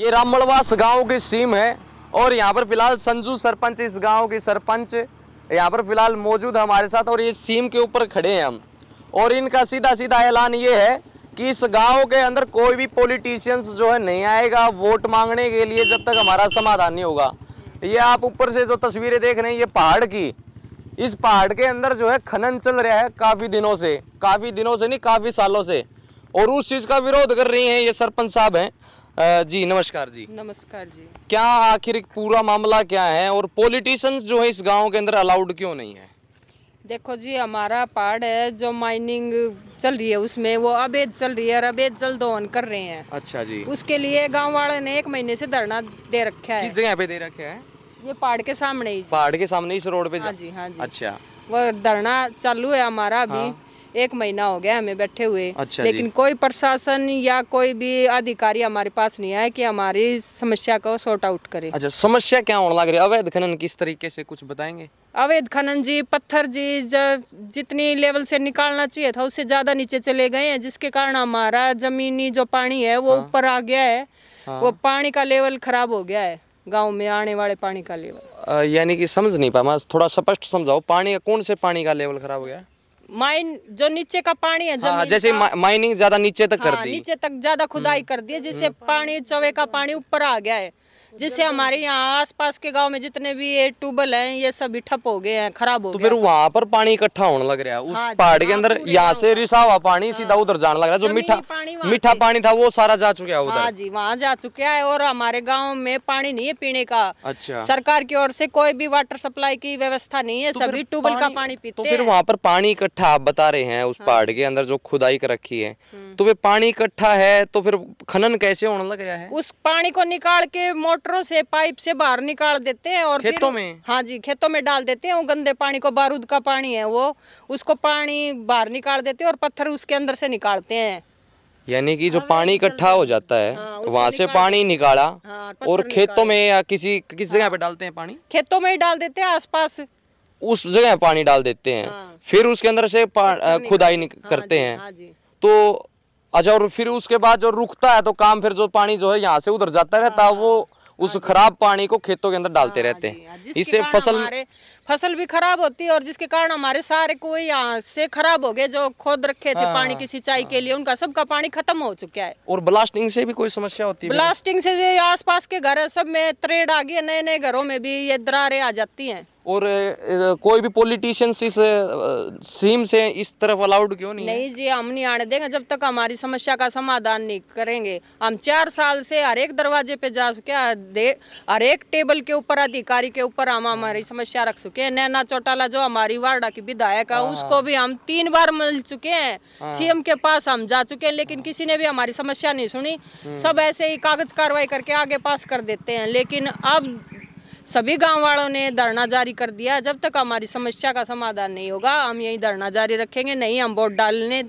ये रामलवास गांव की सीम है और यहाँ पर फिलहाल संजू सरपंच इस गांव के सरपंच यहाँ पर फिलहाल मौजूद हमारे साथ और ये सीम के ऊपर खड़े हैं हम और इनका सीधा सीधा ऐलान ये है कि इस गांव के अंदर कोई भी पॉलिटिशियंस जो है नहीं आएगा वोट मांगने के लिए जब तक हमारा समाधान नहीं होगा ये आप ऊपर से जो तस्वीरें देख रहे हैं ये पहाड़ की इस पहाड़ के अंदर जो है खनन चल रहा है काफ़ी दिनों से काफ़ी दिनों से नहीं काफ़ी सालों से और उस चीज़ का विरोध कर रही हैं ये सरपंच साहब हैं जी नमस्कार जी नमस्कार जी क्या आखिर पूरा मामला क्या है और पॉलिटिशियंस जो है इस गांव के अंदर अलाउड क्यों नहीं है देखो जी हमारा पहाड़ है जो माइनिंग चल रही है उसमें वो अवैध चल रही है और अवैध जल दोहन कर रहे हैं अच्छा जी उसके लिए गांव वाले ने एक महीने से धरना दे रखा है किस जगह पे दे रखा है ये पहाड़ के सामने ही पहाड़ के सामने इस रोड पे हाँ जी हाँ जी अच्छा वो धरना चालू है हमारा अभी हाँ। एक महीना हो गया हमें बैठे हुए अच्छा लेकिन कोई प्रशासन या कोई भी अधिकारी हमारे पास नहीं आया कि हमारी समस्या को सॉर्ट आउट करे अच्छा समस्या क्या होने लग रही है अवैध खनन किस तरीके से कुछ बताएंगे अवैध खनन जी पत्थर जी जब जितनी लेवल से निकालना चाहिए था उससे ज्यादा नीचे चले गए हैं जिसके कारण हमारा जमीनी जो पानी है वो हाँ। ऊपर आ गया है हाँ। वो पानी का लेवल खराब हो गया है गांव में आने वाले पानी का लेवल यानी कि समझ नहीं पा थोड़ा स्पष्ट समझाओ पानी का कौन से पानी का लेवल खराब हो गया माइन जो नीचे का पानी है हाँ, जैसे माइनिंग ज्यादा नीचे तक हाँ, कर दी नीचे तक ज्यादा खुदाई हम्म। कर दी है जिससे पानी चवे का पानी ऊपर आ गया है जिससे हमारे यहाँ आसपास के गांव में जितने भी ये ट्यूबवेल हैं ये सभी ठप हो गए हैं खराब हो तो गए फिर वहाँ पर पानी इकट्ठा होने लग रहा है उस हाँ, पहाड़ के अंदर यहाँ से रिसा हुआ पानी हाँ। सीधा उधर जाने लग रहा है जो मीठा मीठा पानी था वो सारा जा चुका है उधर हाँ जी वहाँ जा चुका है और हमारे गाँव में पानी नहीं है पीने का अच्छा सरकार की ओर से कोई भी वाटर सप्लाई की व्यवस्था नहीं है तो सभी ट्यूबवेल का पानी पीते तो फिर वहाँ पर पानी इकट्ठा आप बता रहे हैं उस हाँ। पहाड़ के अंदर जो खुदाई कर रखी है हम्म। तो वे पानी इकट्ठा है तो फिर खनन कैसे होने लग रहा है उस पानी को निकाल के मोटर मोटरों से पाइप से बाहर निकाल देते हैं और खेतों में हाँ जी खेतों में डाल देते हैं वो गंदे पानी को बारूद का पानी है वो उसको पानी बाहर निकाल देते हैं और पत्थर उसके अंदर से निकालते हैं यानी कि जो हाँ, पानी इकट्ठा हो जाता है हाँ, वहाँ से पानी निकाला हाँ, और खेतों में या किसी किस जगह हाँ। पे डालते हैं पानी खेतों में ही डाल देते हैं आसपास उस जगह पानी डाल देते हैं हाँ। फिर उसके अंदर से खुदाई करते हैं तो अच्छा और फिर उसके बाद जो रुकता है तो काम फिर जो पानी जो है यहाँ से उधर जाता रहता है वो उस खराब पानी को खेतों के अंदर डालते हाँ रहते हैं हाँ इससे फसल फसल भी खराब होती है और जिसके कारण हमारे सारे कुएं यहाँ से खराब हो गए जो खोद रखे थे पानी की हाँ, सिंचाई के लिए उनका सबका पानी खत्म हो चुका है और ब्लास्टिंग से भी कोई समस्या होती है ब्लास्टिंग से आस पास के घर है सब में त्रेड आ गई नए नए घरों में भी ये दरारें आ जाती है और कोई भी पॉलिटिशियंस इस सीम से इस तरफ अलाउड क्यों नहीं नहीं जी हम नहीं आने देंगे जब तक हमारी समस्या का समाधान नहीं करेंगे हम चार साल से हर एक दरवाजे पे जा सके हर एक टेबल के ऊपर अधिकारी के ऊपर हम हमारी समस्या रख सके नैना चौटाला जो हमारी वार्डा की विधायक है हाँ, उसको हाँ। भी हम तीन बार मिल चुके हैं हाँ। सीएम के पास हम जा चुके हैं लेकिन किसी ने भी हमारी समस्या नहीं सुनी हम्म। सब ऐसे ही कागज कार्रवाई करके आगे पास कर देते हैं लेकिन अब सभी गांव वालों ने धरना जारी कर दिया जब तक हमारी समस्या का समाधान नहीं होगा हम यही धरना जारी रखेंगे नहीं हम वोट डालने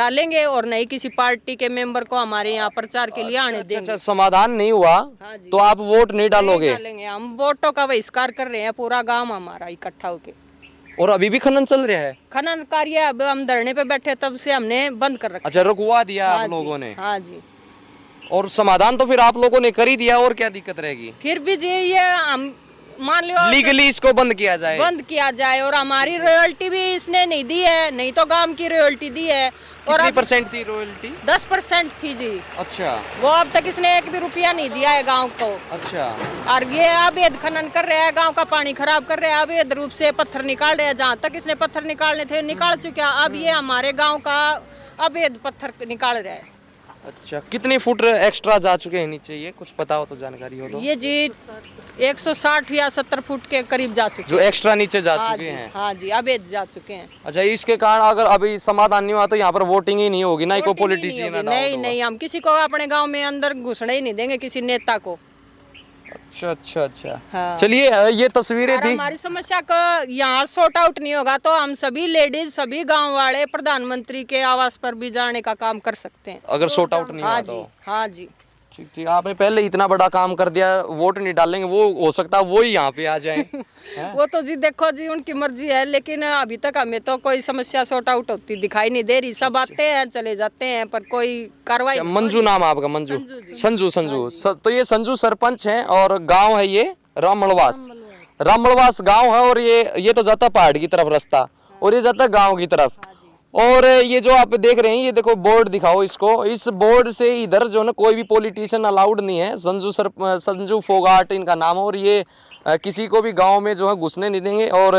डालेंगे और नहीं किसी पार्टी के मेंबर को हमारे यहाँ प्रचार के लिए आने अच्छा, अच्छा, देंगे अच्छा, समाधान नहीं हुआ हाँ तो आप वोट नहीं डालोगे डालेंगे हम वोटों का बहिष्कार कर रहे हैं पूरा गाँव हमारा इकट्ठा होके और अभी भी खनन चल रहा है खनन कार्य अब हम धरने पे बैठे तब से हमने बंद कर रखा अच्छा रुकवा दिया आप हाँ लोगों ने हाँ जी और समाधान तो फिर आप लोगों ने कर ही दिया और क्या दिक्कत रहेगी फिर भी जी ये हम मान लो लीगली इसको बंद किया जाए बंद किया जाए और हमारी रॉयल्टी भी इसने नहीं दी है नहीं तो गांव की रॉयल्टी दी है और कितनी परसेंट थी रॉयल्टी दस परसेंट थी जी अच्छा वो अब तक इसने एक भी रुपया नहीं दिया है गांव को अच्छा और ये अवैध खनन कर रहा है गांव का पानी खराब कर रहा है अवैध रूप से पत्थर निकाल रहे हैं जहाँ तक इसने पत्थर निकालने थे निकाल चुका अब ये हमारे गाँव का अवैध पत्थर निकाल रहा है अच्छा कितने फुट एक्स्ट्रा जा चुके हैं नीचे ये कुछ पता हो तो जानकारी हो तो ये जी 160 या 70 फुट के करीब जा चुके जो एक्स्ट्रा नीचे जा हाँ चुके हैं हाँ जी अब जा चुके हैं अच्छा इसके कारण अगर अभी समाधान नहीं हुआ तो यहाँ पर वोटिंग ही नहीं होगी ना इको पोलिटिशियन नहीं नहीं हम किसी को अपने गाँव में अंदर घुसने ही नहीं देंगे किसी नेता को अच्छा अच्छा अच्छा हाँ। चलिए ये तस्वीरें थी हमारी समस्या का यहाँ सॉर्ट आउट नहीं होगा तो हम सभी लेडीज सभी गांव वाले प्रधानमंत्री के आवास पर भी जाने का काम कर सकते हैं अगर सॉर्ट आउट हाँ नहीं हाँ तो। जी हाँ जी ठीक ठीक आपने पहले इतना बड़ा काम कर दिया वोट नहीं डालेंगे वो हो सकता वो ही यहाँ पे आ जाए वो तो जी देखो जी उनकी मर्जी है लेकिन अभी तक हमें तो कोई समस्या सॉर्ट आउट होती दिखाई नहीं दे रही सब अच्छा। आते हैं चले जाते हैं पर कोई कार्रवाई अच्छा, मंजू नाम आपका मंजू संजू संजू हाँ तो ये संजू सरपंच है और गाँव है ये रामवास रामवास गाँव है और ये ये तो जाता पहाड़ की तरफ रास्ता और ये जाता गाँव की तरफ हाँ और ये जो आप देख रहे हैं ये देखो बोर्ड दिखाओ इसको इस बोर्ड से इधर जो ना कोई भी पॉलिटिशियन अलाउड नहीं है संजू सर संजू फोगाट इनका नाम और ये किसी को भी गांव में जो है घुसने नहीं देंगे और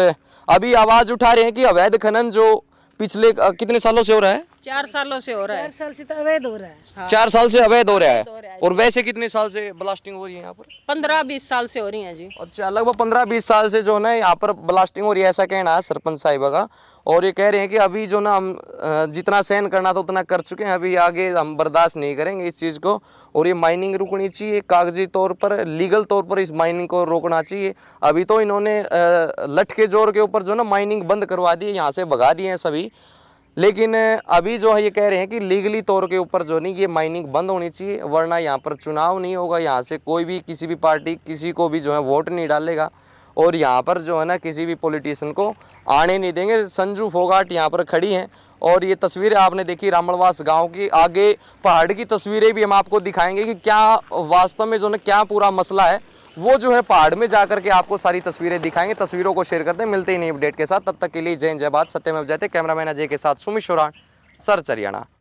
अभी आवाज़ उठा रहे हैं कि अवैध खनन जो पिछले कितने सालों से हो रहा है चार सालों से हो रहा है चार साल से तो अवैध हो रहा है हाँ। चार साल से अवैध हो रहा है और वैसे कितने साल से ब्लास्टिंग हो रही है यहाँ पर पंद्रह बीस साल से हो रही है जी अच्छा लगभग पंद्रह बीस साल से जो है ना यहाँ पर ब्लास्टिंग हो रही है ऐसा कहना है सरपंच साहिब का और ये कह रहे हैं कि अभी जो ना हम जितना सहन करना था उतना कर चुके हैं अभी आगे हम बर्दाश्त नहीं करेंगे इस चीज़ को और ये माइनिंग रुकनी चाहिए कागजी तौर पर लीगल तौर पर इस माइनिंग को रोकना चाहिए अभी तो इन्होंने लटके जोर के ऊपर जो ना माइनिंग बंद करवा दी है यहाँ से भगा दिए हैं सभी लेकिन अभी जो है ये कह रहे हैं कि लीगली तौर के ऊपर जो नहीं ये माइनिंग बंद होनी चाहिए वरना यहाँ पर चुनाव नहीं होगा यहाँ से कोई भी किसी भी पार्टी किसी को भी जो है वोट नहीं डालेगा और यहाँ पर जो है ना किसी भी पॉलिटिशियन को आने नहीं देंगे संजू फोगाट यहाँ पर खड़ी हैं और ये तस्वीरें आपने देखी रामणवास गांव की आगे पहाड़ की तस्वीरें भी हम आपको दिखाएंगे कि क्या वास्तव में जो है क्या पूरा मसला है वो जो है पहाड़ में जाकर के आपको सारी तस्वीरें दिखाएंगे तस्वीरों को शेयर करते हैं मिलते ही नहीं अपडेट के साथ तब तक के लिए जय जय बात सत्यमेव जयते कैमरामैन अजय के साथ सुमित शोरा सर चरियाणा